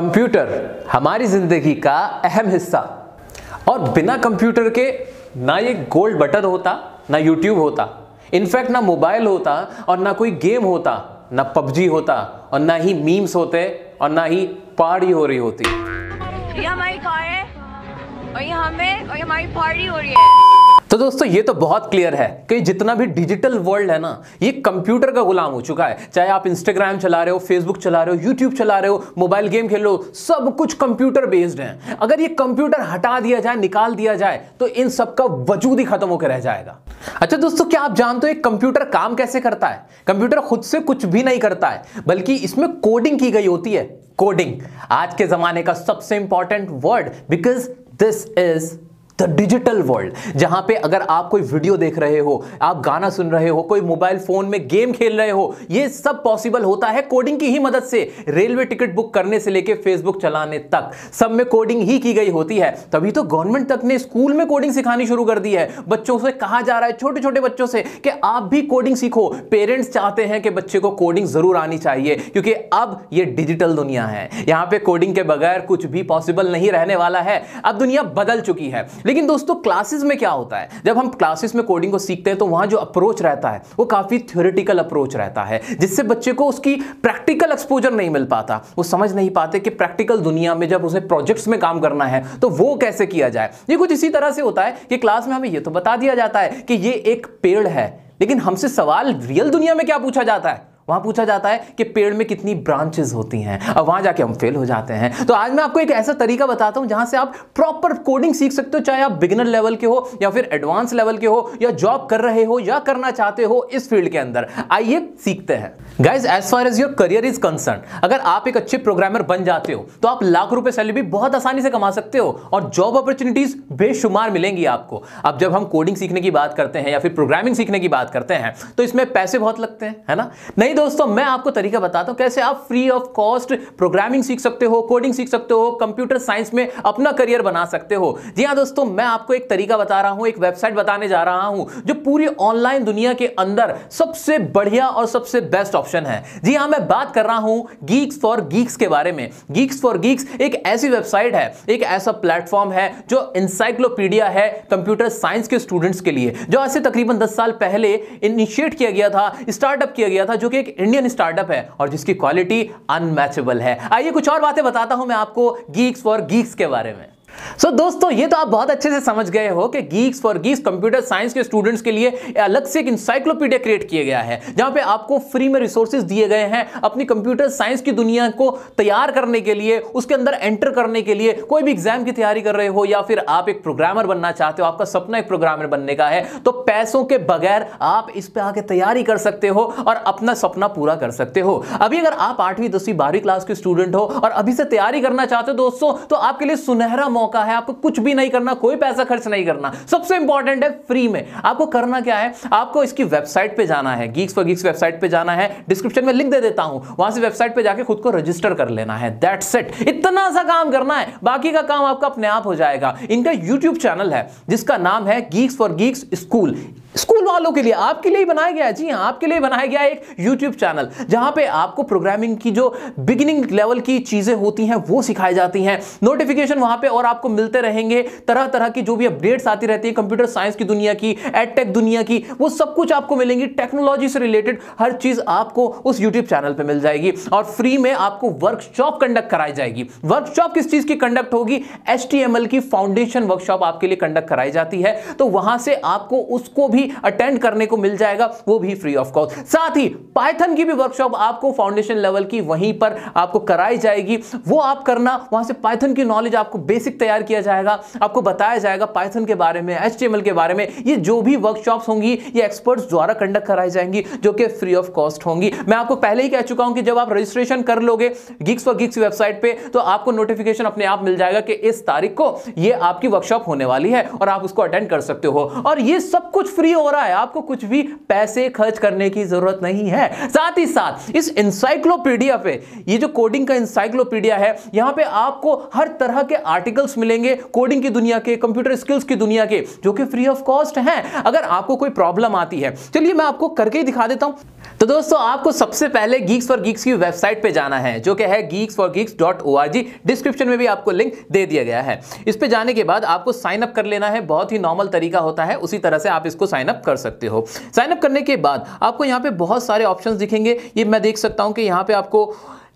computer हमारी ज़िंदगी का अहम हिस्सा और बिना कंप्यूटर के ना ये गोल्ड बटन होता ना यूट्यूब होता इनफैक्ट ना मोबाइल होता और ना कोई गेम होता ना पबजी होता और ना ही मीम्स होते और ना ही पार्टी हो रही होती ये हमारी कार है और ये हमें और ये हमारी पार्टी हो रही है तो दोस्तों ये तो बहुत क्लियर है कि जितना भी डिजिटल वर्ल्ड है ना ये कंप्यूटर का गुलाम हो चुका है चाहे आप इंस्टाग्राम चला रहे हो फेसबुक चला रहे हो यूट्यूब चला रहे हो मोबाइल गेम खेल हो सब कुछ कंप्यूटर बेस्ड है अगर ये कंप्यूटर हटा दिया जाए निकाल दिया जाए तो इन सब का वजूद ही खत्म होकर रह जाएगा अच्छा दोस्तों क्या आप जानते हो एक कंप्यूटर काम कैसे करता है कंप्यूटर खुद से कुछ भी नहीं करता है बल्कि इसमें कोडिंग की गई होती है कोडिंग आज के जमाने का सबसे important word because this is the digital world जहां पे अगर आप कोई वीडियो देख रहे हो आप गाना सुन रहे हो कोई मोबाइल फोन में गेम खेल रहे हो ये सब पॉसिबल होता है कोडिंग की ही मदद से रेलवे टिकट बुक करने से लेके फेसबुक चलाने तक सब में कोडिंग ही की गई होती है तभी तो गवर्नमेंट तक ने स्कूल में कोडिंग सिखानी शुरू कर दी है बच्चों से कहा जा रहा है छोटे छोटे बच्चों से कि आप भी कोडिंग सीखो पेरेंट्स चाहते हैं कि बच्चे को कोडिंग जरूर आनी चाहिए क्योंकि अब ये डिजिटल दुनिया है यहां पे कोडिंग के बगैर कुछ भी पॉसिबल नहीं रहने वाला है अब दुनिया बदल चुकी है लेकिन दोस्तों क्लासेस में क्या होता है जब हम क्लासेस में कोडिंग को सीखते हैं तो वहां जो अप्रोच रहता है वो काफी थ्योरेटिकल अप्रोच रहता है जिससे बच्चे को उसकी प्रैक्टिकल एक्सपोजर नहीं मिल पाता वो समझ नहीं पाते कि प्रैक्टिकल दुनिया में जब उसे प्रोजेक्ट्स में काम करना है तो वो कैसे किया जाए ये कुछ इसी तरह से होता है कि क्लास में हमें यह तो बता दिया जाता है कि ये एक पेड़ है लेकिन हमसे सवाल रियल दुनिया में क्या पूछा जाता है वहां पूछा जाता है कि पेड़ में कितनी ब्रांचेस होती हैं अब वहां जाके हम फेल हो जाते हैं तो आज मैं आपको एक ऐसा तरीका बताता हूं जहां से आप प्रॉपर कोडिंग सीख सकते हो चाहे आप बिगिनर लेवल के हो या फिर एडवांस लेवल के हो या जॉब कर रहे हो या करना चाहते हो इस फील्ड के अंदर आइए सीखते हैं guys as far as your career is concern अगर आप एक अच्छे प्रोग्रामर बन जाते हो तो आप लाख रुपए सैलरी भी बहुत आसानी से कमा सकते हो और जॉब अपॉर्चुनिटीज बेशुमार मिलेंगी आपको अब जब हम कोडिंग सीखने की बात करते हैं या फिर प्रोग्रामिंग सीखने की बात करते हैं तो इसमें पैसे बहुत लगते हैं है ना नहीं तो दोस्तों मैं आपको तरीका बताता हूं कैसे आप फ्री ऑफ कॉस्ट प्रोग्रामिंग सीख सकते हो कोडिंग सीख सकते हो कंप्यूटर साइंस में अपना करियर बना सकते हो जी हाँ दोस्तों मैं आपको एक तरीका बता रहा हूं एक वेबसाइट बताने जा रहा हूं जो पूरी ऑनलाइन दुनिया के अंदर सबसे बढ़िया और सबसे बेस्ट ऑप्शन है जी हाँ मैं बात कर रहा हूं गीक्स फॉर गीक्स के बारे में गीक्स फॉर गीक्स एक ऐसी वेबसाइट है एक ऐसा प्लेटफॉर्म है जो इंसाइक्लोपीडिया है कंप्यूटर साइंस के स्टूडेंट्स के लिए जो आज से तकरीबन दस साल पहले इनिशिएट किया गया था स्टार्टअप किया गया था जो कि एक इंडियन स्टार्टअप है और जिसकी क्वालिटी अनमैचेबल है आइए कुछ और बातें बताता हूं मैं आपको गीक्स फॉर गीक्स के बारे में सो so, दोस्तों ये तो आप बहुत अच्छे से समझ गए हो कि geeks for geeks computer science के स्टूडेंट्स के लिए अलग से एक इंसाइक्लोपीडिया क्रिएट किया गया है जहां पे आपको फ्री में रिसोर्सेज दिए गए हैं अपनी कंप्यूटर साइंस की दुनिया को तैयार करने के लिए उसके अंदर एंटर करने के लिए कोई भी एग्जाम की तैयारी कर रहे हो या फिर आप एक प्रोग्रामर बनना चाहते हो आपका सपना एक प्रोग्रामर बनने का है तो पैसों के बगैर आप इस पर आके तैयारी कर सकते हो और अपना सपना पूरा कर सकते हो अभी अगर आप आठवीं दसवीं बारहवीं क्लास के स्टूडेंट हो और अभी से तैयारी करना चाहते हो दोस्तों तो आपके लिए सुनहरा मौका है आपको कुछ भी नहीं करना कोई पैसा खर्च नहीं करना सबसे इंपॉर्टेंट है फ्री में आपको करना क्या है आपको इसकी वेबसाइट पे जाना है गीक्स फॉर गीक्स वेबसाइट पे जाना है डिस्क्रिप्शन में लिंक दे देता हूं वहां से वेबसाइट पे जाके खुद को रजिस्टर कर लेना है दैट सेट इतना सा काम करना है बाकी का काम आपका अपने आप हो जाएगा इनका यूट्यूब चैनल है जिसका नाम है geeks for geeks school school वालों के लिए आपके लिए ही बनाया गया है जी हाँ आपके लिए बनाया गया एक यूट्यूब चैनल जहां पे आपको प्रोग्रामिंग की जो बिगिनिंग लेवल की चीज़ें होती हैं वो सिखाई जाती हैं नोटिफिकेशन वहां पे और आपको मिलते रहेंगे तरह तरह की जो भी अपडेट्स आती रहती है कंप्यूटर साइंस की दुनिया की एडटेक दुनिया की वो सब कुछ आपको मिलेंगी टेक्नोलॉजी से रिलेटेड हर चीज़ आपको उस यूट्यूब चैनल पर मिल जाएगी और फ्री में आपको वर्कशॉप कंडक्ट कराई जाएगी वर्कशॉप किस चीज़ की कंडक्ट होगी एच की फाउंडेशन वर्कशॉप आपके लिए कंडक्ट कराई जाती है तो वहां से आपको उसको भी भी अटेंड करने को मिल जाएगा वो भी फ्री ऑफ कॉस्ट साथ ही पाइथन की भी वर्कशॉप आपको फाउंडेशन लेवल की वहीं पर आपको कराई जाएगी वो आप करना वहां से पाइथन की नॉलेज आपको बेसिक तैयार किया जाएगा आपको बताया जाएगा पाइथन के बारे में एच के बारे में ये जो भी वर्कशॉप होंगी ये एक्सपर्ट्स द्वारा कंडक्ट कराई जाएंगी जो कि फ्री ऑफ कॉस्ट होंगी मैं आपको पहले ही कह चुका हूं कि जब आप रजिस्ट्रेशन कर लोगे गिक्स फॉर गिक्स वेबसाइट पर तो आपको नोटिफिकेशन अपने आप मिल जाएगा कि इस तारीख को ये आपकी वर्कशॉप होने वाली है और आप उसको अटेंड कर सकते हो और ये सब कुछ फ्री भी हो रहा है आपको कुछ भी पैसे खर्च करने की जरूरत नहीं है साथ ही साथ इस इंसाइक्लोपीडिया पे ये जो कोडिंग का इंसाइक्लोपीडिया है यहां पे आपको हर तरह के आर्टिकल्स मिलेंगे कोडिंग की दुनिया के कंप्यूटर स्किल्स की दुनिया के जो कि फ्री ऑफ कॉस्ट हैं अगर आपको कोई प्रॉब्लम आती है चलिए मैं आपको करके ही दिखा देता हूं तो दोस्तों आपको सबसे पहले गीक्स फॉर गीक्स की वेबसाइट पे जाना है जो कि है geeks for geeks dot O R G description में भी आपको लिंक दे दिया गया है इस पे जाने के बाद आपको साइन अप कर लेना है बहुत ही नॉर्मल तरीका होता है उसी तरह से आप इसको साइन साइनअप कर सकते हो साइनअप करने के बाद आपको यहाँ पे बहुत सारे ऑप्शंस दिखेंगे ये मैं देख सकता हूँ कि यहाँ पे आपको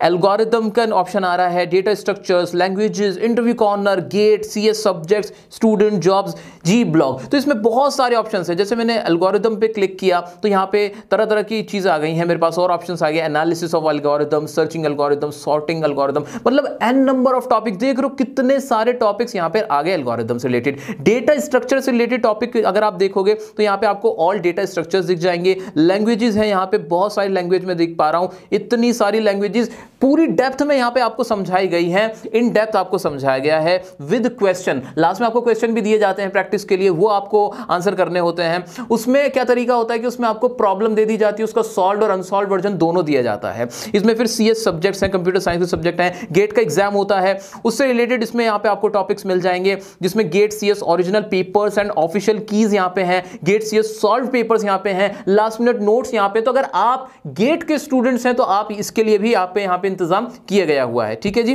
एल्गोरिदम का ऑप्शन आ रहा है data structures languages interview corner GATE C S subject student jobs G blog तो इसमें बहुत सारे ऑप्शन है जैसे मैंने एल्गोरिदम पे क्लिक किया तो यहाँ पे तरह तरह की चीज़ आ गई हैं मेरे पास और ऑप्शन आ गए analysis of algorithm searching algorithm sorting algorithm मतलब एन नंबर ऑफ टॉपिक देख रहे हो कितने सारे टॉपिक्स यहाँ पे आ गए एल्गोरिदम से रिलेटेड डेटा स्ट्रक्चर से रिलेटेड टॉपिक अगर आप देखोगे तो यहाँ पे आपको ऑल डेटा स्ट्रक्चर्स दिख जाएंगे लैंग्वेजेस हैं यहाँ पे बहुत सारी लैंग्वेज में देख पा रहा हूँ इतनी सारी लैंग्वेजेस पूरी डेप्थ में यहां पे आपको समझाई गई है इन डेप्थ आपको समझाया गया है विद क्वेश्चन लास्ट में आपको क्वेश्चन भी दिए जाते हैं प्रैक्टिस के लिए वो आपको आंसर करने होते हैं उसमें क्या तरीका होता है कि उसमें आपको प्रॉब्लम दे दी जाती है उसका सॉल्व और अनसॉल्व वर्जन दोनों दिया जाता है इसमें फिर सी सब्जेक्ट्स हैं कंप्यूटर साइंस के सब्जेक्ट हैं गेट का एग्जाम होता है उससे रिलेटेड इसमें यहाँ पे आपको टॉपिक्स मिल जाएंगे जिसमें GATE C original papers and official keys यहाँ पे हैं गेट सी सॉल्व पेपर्स यहाँ पे हैं लास्ट मिनट नोट्स यहाँ पे तो अगर आप गेट के स्टूडेंट्स हैं तो आप इसके लिए भी आप यहाँ पे इंतज़ाम किया गया हुआ है ठीक है जी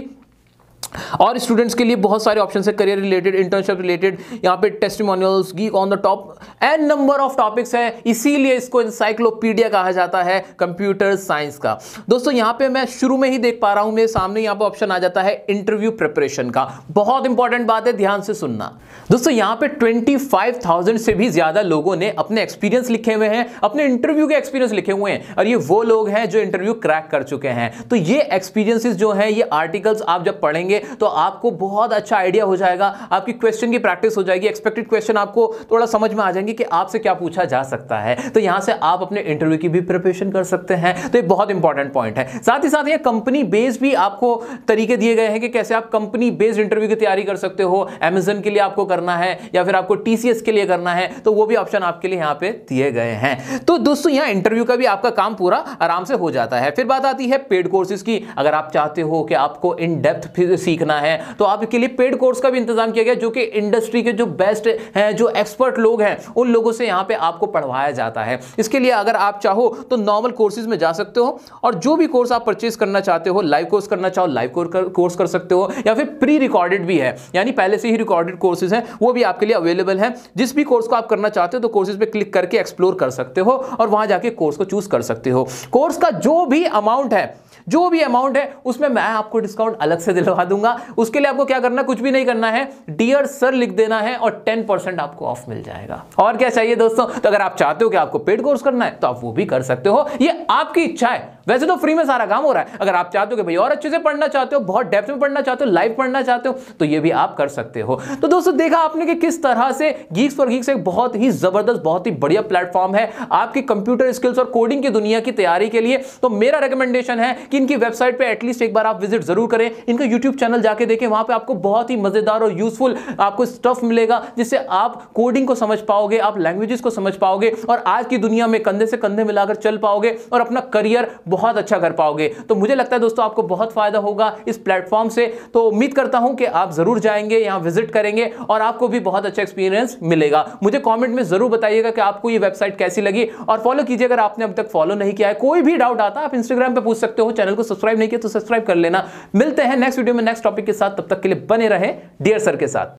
और स्टूडेंट्स के लिए बहुत सारे ऑप्शन है करियर रिलेटेड इंटर्नशिप रिलेटेड यहाँ पे testimonials geek on the top and number of topics है इसीलिए इसको इंसाइक्लोपीडिया कहा जाता है कंप्यूटर साइंस का दोस्तों यहाँ पे मैं शुरू में ही देख पा रहा हूँ मेरे सामने यहाँ पे ऑप्शन आ जाता है इंटरव्यू प्रिपरेशन का बहुत इंपॉर्टेंट बात है ध्यान से सुनना दोस्तों यहाँ पे ट्वेंटी से भी ज्यादा लोगों ने अपने एक्सपीरियंस लिखे हुए हैं अपने इंटरव्यू के एक्सपीरियंस लिखे हुए हैं और ये वो लोग हैं जो इंटरव्यू क्रैक कर चुके हैं तो ये एक्सपीरियंसिस जो है ये आर्टिकल्स आप जब पढ़ेंगे करेंगे तो आपको बहुत अच्छा आइडिया हो जाएगा आपकी क्वेश्चन की प्रैक्टिस हो जाएगी एक्सपेक्टेड क्वेश्चन आपको थोड़ा समझ में आ जाएंगे कि आपसे क्या पूछा जा सकता है तो यहां से आप अपने इंटरव्यू की भी प्रिपरेशन कर सकते हैं तो ये बहुत इंपॉर्टेंट पॉइंट है साथ ही साथ ये कंपनी बेस्ड भी आपको तरीके दिए गए हैं कि कैसे आप कंपनी बेस्ड इंटरव्यू की तैयारी कर सकते हो एमेजन के लिए आपको करना है या फिर आपको टीसीएस के लिए करना है तो वो भी ऑप्शन आपके लिए यहां पे दिए गए हैं तो दोस्तों यहां इंटरव्यू का भी आपका काम पूरा आराम से हो जाता है फिर बात आती है पेड कोर्सेज की अगर आप चाहते हो कि आपको इन डेप्थ सीखना है तो आपके लिए पेड कोर्स का भी इंतजाम किया गया जो कि इंडस्ट्री के जो बेस्ट हैं जो एक्सपर्ट लोग हैं उन लोगों से यहाँ पे आपको पढ़वाया जाता है इसके लिए अगर आप चाहो तो नॉर्मल कोर्सेज में जा सकते हो और जो भी कोर्स आप परचेज करना चाहते हो लाइव कोर्स करना चाहो लाइव कोर्स कर सकते हो या फिर प्री रिकॉर्डेड भी है यानी पहले से ही रिकॉर्डेड कोर्सेज हैं वो भी आपके लिए अवेलेबल हैं जिस भी कोर्स को आप करना चाहते हो तो कोर्सेज पे क्लिक करके एक्सप्लोर कर सकते हो और वहां जाके कोर्स को चूज कर सकते हो कोर्स का जो भी अमाउंट है जो भी अमाउंट है उसमें मैं आपको डिस्काउंट अलग से दिलवा दूंगा उसके लिए आपको क्या करना कुछ भी नहीं करना है डियर सर लिख देना है और टेन परसेंट आपको ऑफ मिल जाएगा और क्या चाहिए दोस्तों तो अगर आप चाहते हो कि आपको पेड कोर्स करना है तो आप वो भी कर सकते हो ये आपकी इच्छा है वैसे तो फ्री में सारा काम हो रहा है अगर आप चाहते हो कि भाई और अच्छे से पढ़ना चाहते हो बहुत डेप्थ में पढ़ना चाहते हो लाइव पढ़ना चाहते हो तो ये भी आप कर सकते हो तो दोस्तों देखा आपने कि किस तरह से गीक्स फॉर गीक्स एक बहुत ही जबरदस्त बहुत ही बढ़िया प्लेटफॉर्म है आपकी कंप्यूटर स्किल्स और कोडिंग की दुनिया की तैयारी के लिए तो मेरा रिकमेंडेशन है कि इनकी वेबसाइट पर एटलीस्ट एक बार आप विजिट जरूर करें इनका यूट्यूब चैनल जाके देखें वहां पर आपको बहुत ही मजेदार और यूजफुल आपको स्टफ मिलेगा जिससे आप कोडिंग को समझ पाओगे आप लैंग्वेजेस को समझ पाओगे और आज की दुनिया में कंधे से कंधे मिलाकर चल पाओगे और अपना करियर बहुत बहुत अच्छा कर पाओगे तो मुझे लगता है दोस्तों आपको बहुत फ़ायदा होगा इस प्लेटफॉर्म से तो उम्मीद करता हूं कि आप ज़रूर जाएंगे यहां विजिट करेंगे और आपको भी बहुत अच्छा एक्सपीरियंस मिलेगा मुझे कॉमेंट में ज़रूर बताइएगा कि आपको ये वेबसाइट कैसी लगी और फॉलो कीजिए अगर आपने अब तक फॉलो नहीं किया है कोई भी डाउट आता आप इंस्टाग्राम पर पूछ सकते हो चैनल को सब्सक्राइब नहीं किया तो सब्सक्राइब कर लेना मिलते हैं नेक्स्ट वीडियो में नेक्स्ट टॉपिक के साथ तब तक के लिए बने रहे डियर सर के साथ